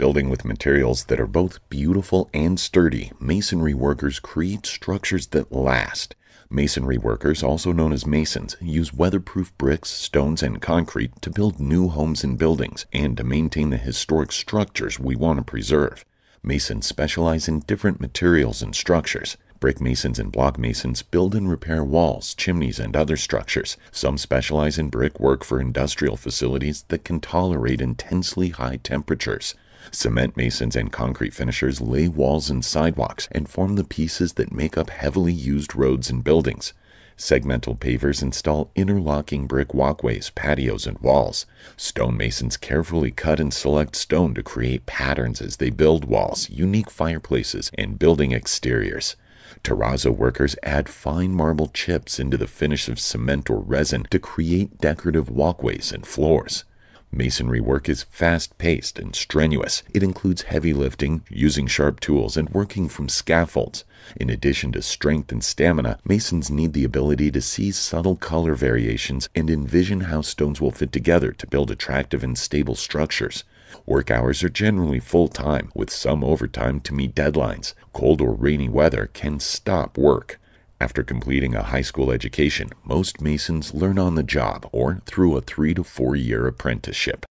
Building with materials that are both beautiful and sturdy, masonry workers create structures that last. Masonry workers, also known as masons, use weatherproof bricks, stones, and concrete to build new homes and buildings and to maintain the historic structures we want to preserve. Masons specialize in different materials and structures. Brick masons and block masons build and repair walls, chimneys, and other structures. Some specialize in brickwork for industrial facilities that can tolerate intensely high temperatures. Cement masons and concrete finishers lay walls and sidewalks and form the pieces that make up heavily used roads and buildings. Segmental pavers install interlocking brick walkways, patios, and walls. Stonemasons carefully cut and select stone to create patterns as they build walls, unique fireplaces, and building exteriors. Terrazzo workers add fine marble chips into the finish of cement or resin to create decorative walkways and floors. Masonry work is fast paced and strenuous. It includes heavy lifting, using sharp tools, and working from scaffolds. In addition to strength and stamina, masons need the ability to see subtle color variations and envision how stones will fit together to build attractive and stable structures. Work hours are generally full time, with some overtime to meet deadlines. Cold or rainy weather can stop work. After completing a high school education, most Masons learn on the job or through a three to four year apprenticeship.